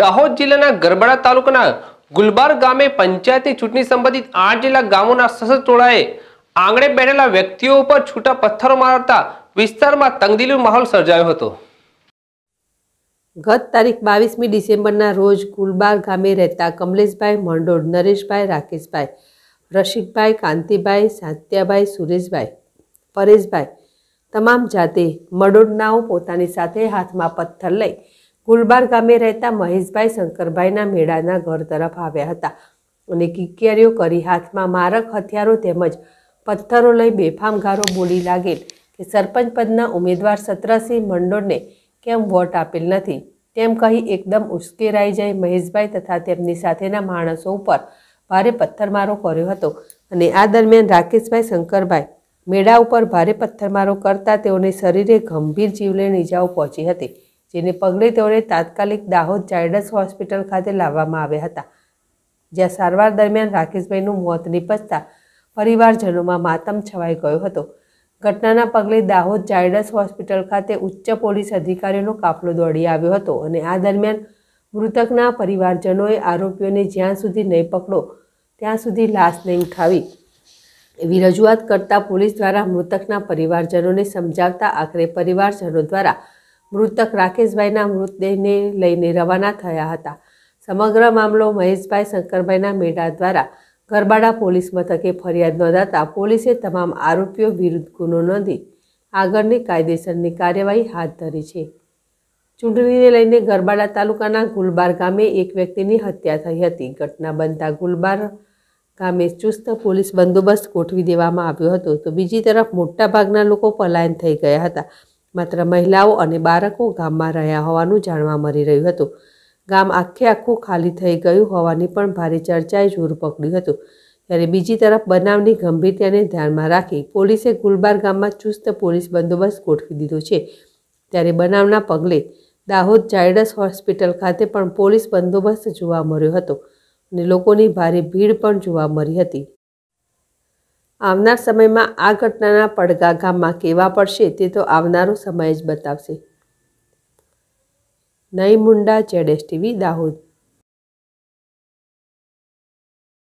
દાહોદ જિલ્લાના ગરબડા તાલુકાના ગુલબાર ગામે પંચાયતની ચૂંટણી સંબંધિત આઠ જિલ્લા ગામોના સશસ્ત્ર ટોળાએ આંગણે બેઠેલા વ્યક્તિઓ ઉપર છૂટા પથ્થરો મારતા વિસ્તારમાં તંગદીલી માહોલ સર્જાયો હતો ગત તારીખ બાવીસમી ડિસેમ્બરના રોજ ગુલબાર ગામે રહેતા કમલેશભાઈ મંડોડ નરેશભાઈ રાકેશભાઈ રસિકભાઈ કાંતિભાઈ સાત્યાભાઈ સુરેશભાઈ પરેશભાઈ તમામ જાતે મંડોડનાઓ પોતાની સાથે હાથમાં પથ્થર લઈ ગુલબાર ગામે રહેતા મહેશભાઈ શંકરભાઈના મેળાના ઘર તરફ આવ્યા હતા અને કિકિયારીઓ કરી હાથમાં મારક હથિયારો તેમજ પથ્થરો લઈ બેફામગારો બોલી લાગેલ કે સરપંચ પદના ઉમેદવાર સત્રસિંહ મંડોળને કેમ વોટ આપેલ નથી તેમ કહી એકદમ ઉશ્કેરાઈ જઈ મહેશભાઈ તથા તેમની સાથેના માણસો ઉપર ભારે પથ્થરમારો કર્યો હતો અને આ દરમિયાન રાકેશભાઈ શંકરભાઈ મેળા ઉપર ભારે પથ્થરમારો કરતા તેઓને શરીરે ગંભીર જીવલેણ ઇજાઓ પહોંચી હતી જેને પગલે તેઓને તાત્કાલિક દાહોદ ચાઇલ્ડસ હોસ્પિટલ ખાતે લાવવામાં આવ્યા હતા જ્યાં સારવાર દરમિયાન રાકેશભાઈનું મોત નિપજતા પરિવારજનોમાં માતમ છવાઈ ગયો હતો ઘટનાના પગલે દાહોદ ચાઇલ્ડસ હોસ્પિટલ ખાતે ઉચ્ચ પોલીસ અધિકારીઓનો કાફલો દોડી આવ્યો હતો અને આ દરમિયાન મૃતકના પરિવારજનોએ આરોપીઓને જ્યાં સુધી નહીં પકડો ત્યાં સુધી લાશ નહીં ઉઠાવી એવી રજૂઆત કરતા પોલીસ દ્વારા મૃતકના પરિવારજનોને સમજાવતા આખરે પરિવારજનો દ્વારા મૃતક રાકેશભાઈના મૃતદેહને લઈને રવાના થયા હતા સમગ્ર મામલો મહેશભાઈ શંકરભાઈના મેળા દ્વારા ગરબાડા પોલીસ મથકે ફરિયાદ નોંધાતા પોલીસે તમામ આરોપીઓ વિરુદ્ધ ગુનો નોંધી આગળની કાયદેસરની કાર્યવાહી હાથ ધરી છે ચૂંટણીને લઈને ગરબાડા તાલુકાના ગુલબાર ગામે એક વ્યક્તિની હત્યા થઈ હતી ઘટના બનતા ગુલબાર ગામે ચુસ્ત પોલીસ બંદોબસ્ત ગોઠવી દેવામાં આવ્યો હતો તો બીજી તરફ મોટાભાગના લોકો પલાયન થઈ ગયા હતા માત્ર મહિલાઓ અને બાળકો ગામમાં રહ્યા હોવાનું જાણવા મળી રહ્યું હતું ગામ આખે આખું ખાલી થઈ ગયું હોવાની પણ ભારે ચર્ચાએ જોર પકડ્યું હતું ત્યારે બીજી તરફ બનાવની ગંભીરતાને ધ્યાનમાં રાખી પોલીસે ગુલબાર ગામમાં ચુસ્ત પોલીસ બંદોબસ્ત ગોઠવી દીધો છે ત્યારે બનાવના પગલે દાહોદ ઝાયડસ હોસ્પિટલ ખાતે પણ પોલીસ બંદોબસ્ત જોવા મળ્યો હતો અને લોકોની ભારે ભીડ પણ જોવા મળી હતી આવનાર સમયમાં આ ઘટનાના પડઘા ગામમાં કેવા પડશે તે તો આવનારો સમય જ બતાવશે નઈ મુંડા જેડ ટીવી દાહોદ